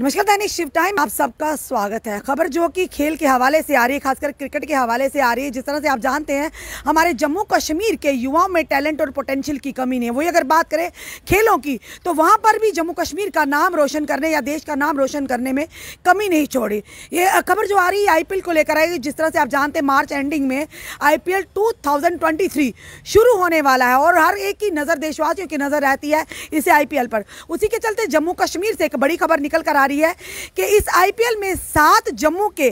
नमस्कार दैनिक शिव टाइम आप सबका स्वागत है खबर जो कि खेल के हवाले से आ रही है खासकर क्रिकेट के हवाले से आ रही है जिस तरह से आप जानते हैं हमारे जम्मू कश्मीर के युवाओं में टैलेंट और पोटेंशियल की कमी नहीं है वही अगर बात करें खेलों की तो वहां पर भी जम्मू कश्मीर का नाम रोशन करने या देश का नाम रोशन करने में कमी नहीं छोड़ी ये खबर जो आ रही है आई को लेकर आई जिस तरह से आप जानते हैं मार्च एंडिंग में आई पी शुरू होने वाला है और हर एक की नज़र देशवासियों की नज़र रहती है इसे आई पर उसी के चलते जम्मू कश्मीर से एक बड़ी खबर निकल कर आ रही रही है कि इस आईपीएल में सात जम्मू के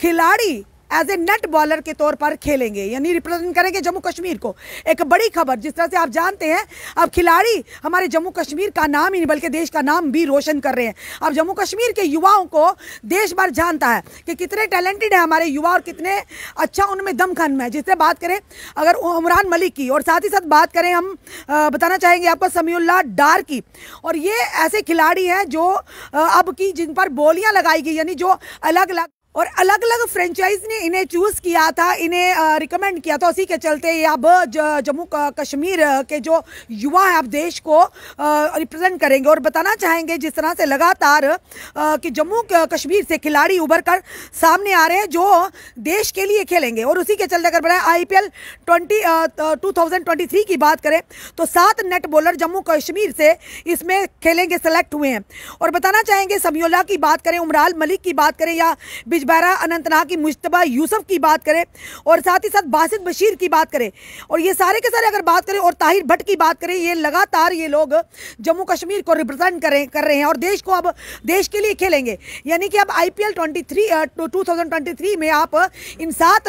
खिलाड़ी एज ए नेट बॉलर के तौर पर खेलेंगे यानी रिप्रेजेंट करेंगे जम्मू कश्मीर को एक बड़ी खबर जिस तरह से आप जानते हैं अब खिलाड़ी हमारे जम्मू कश्मीर का नाम ही नहीं बल्कि देश का नाम भी रोशन कर रहे हैं अब जम्मू कश्मीर के युवाओं को देश भर जानता है कि कितने टैलेंटेड है हमारे युवा और कितने अच्छा उनमें दमखन है जिससे बात करें अगर उमरान मलिक की और साथ ही साथ बात करें हम बताना चाहेंगे आपको समीउल्ला डार की और ये ऐसे खिलाड़ी हैं जो अब की जिन पर बोलियां लगाई गई यानी जो अलग अलग और अलग अलग फ्रेंचाइज ने इन्हें चूज़ किया था इन्हें रिकमेंड किया था उसी के चलते ये अब जम्मू कश्मीर के जो युवा हैं अब देश को रिप्रेजेंट करेंगे और बताना चाहेंगे जिस तरह से लगातार कि जम्मू कश्मीर से खिलाड़ी उभर कर सामने आ रहे हैं जो देश के लिए खेलेंगे और उसी के चलते अगर बढ़ाए आई पी एल ट्वेंटी की बात करें तो सात नेट बॉलर जम्मू कश्मीर से इसमें खेलेंगे सेलेक्ट हुए हैं और बताना चाहेंगे समियोला की बात करें उमराल मलिक की बात करें या बिजबारा अनंतनाग की मुशतबा यूसुफ की बात करें और साथ ही साथ बासित बशीर की बात करें और ये सारे के सारे अगर बात करें और ताहिर भट्ट की बात करें ये लगातार ये लोग जम्मू कश्मीर को रिप्रेजेंट करें कर रहे हैं और देश को अब देश के लिए खेलेंगे यानी कि अब I P L twenty three two thousand twenty three में आप इन सात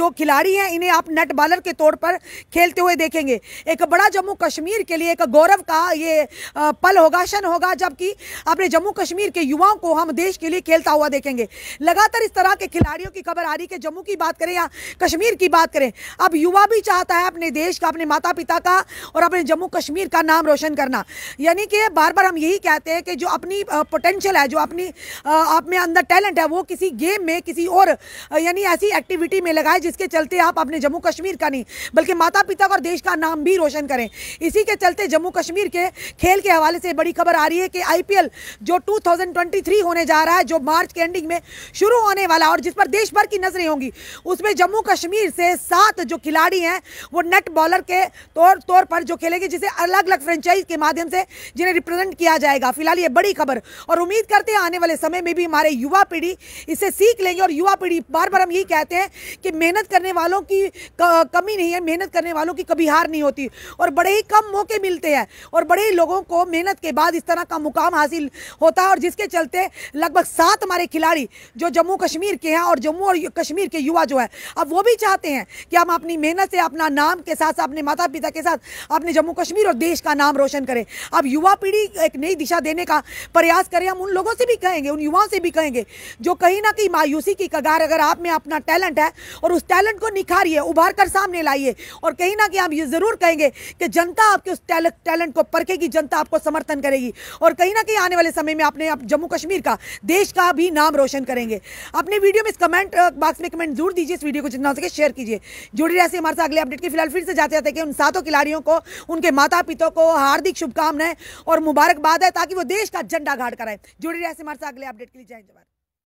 जो खिलाड़ी हैं इन्हें आप नेट बॉलर के तौर पर खेलते हुए देखेंगे एक बड़ा जम्मू कश्मीर के लिए एक गौरव का ये पल होगा क्षण होगा जबकि अपने जम्मू कश्मीर के युवाओं को हम देश के लिए खेलता हुआ देखेंगे लगातार इस तरह के खिलाड़ियों की खबर आ रही है जम्मू की बात करें या कश्मीर की बात करें अब युवा भी चाहता है अपने देश का अपने माता पिता का और अपने जम्मू कश्मीर का नाम रोशन करना यानी कि बार बार हम यही कहते हैं कि जो अपनी पोटेंशियल है जो अपनी आप में अंदर टैलेंट है वो किसी गेम में किसी और यानी ऐसी एक्टिविटी में लगाए जिसके चलते आप अपने जम्मू कश्मीर का नहीं बल्कि माता पिता का और देश का नाम भी रोशन करें इसी के चलते जम्मू कश्मीर के खेल के हवाले से बड़ी खबर आ रही है कि आईपीएल जो 2023 होने जा रहा है जो मार्च के एंडिंग में शुरू होने वाला और जिस पर देश भर की नजरें होंगी उसमें जम्मू कश्मीर से सात जो खिलाड़ी हैं वो नेट बॉलर के तौर तौर पर जो खेलेंगे जिसे अलग अलग फ्रेंचाइज के माध्यम से जिन्हें रिप्रेजेंट किया जाएगा फिलहाल ये बड़ी खबर और उम्मीद करते हैं आने वाले समय में भी हमारे युवा पीढ़ी इसे सीख लेंगे और युवा पीढ़ी बार बार हम यही कहते हैं कि मेहनत करने वालों की कमी नहीं है मेहनत करने वालों की कभी हार नहीं होती और बड़े ही कम मौके मिलते हैं और बड़े ही लोगों को मेहनत के बाद इस तरह का मुकाम हासिल होता है और जिसके चलते लगभग सात हमारे खिलाड़ी जो जम्मू कश्मीर के हैं और जम्मू और कश्मीर के युवा जो है अब वो भी चाहते हैं कि हम अपनी मेहनत से अपना नाम के साथ अपने माता पिता के साथ अपने जम्मू कश्मीर और देश का नाम रोशन करें अब युवा पीढ़ी एक नई दिशा देने का प्रयास करें हम उन लोगों से भी कहेंगे उन युवाओं से भी कहेंगे जो कहीं ना कहीं मायूसी की कगार अगर आप में अपना टैलेंट है और उस टैलेंट को निखारिए उभार कर सामने लाइए और कहीं ना कहीं आप ये ज़रूर कहेंगे कि जनता आपके उस टैलेंट को परखेगी जनता आपको समर्थन करेगी और कहीं ना कहीं आने वाले समय में आपने आप जम्मू कश्मीर का देश का भी नाम रोशन करेंगे अपने वीडियो में इस कमेंट बॉक्स में कमेंट जरूर दीजिए इस वीडियो को जितना हो सके शेयर कीजिए जुड़ी रहिए हमारे साथ अगले अपडेट के फिलहाल फिर से जाते जाते कि उन सातों खिलाड़ियों को उनके माता पिता को हार्दिक शुभकामनाएं और मुबारकबाद है ताकि वो देश का झंडा गाड़ कराए जुड़ी रहिए हमारे साथ अगले अपडेट के लिए जय जवाहर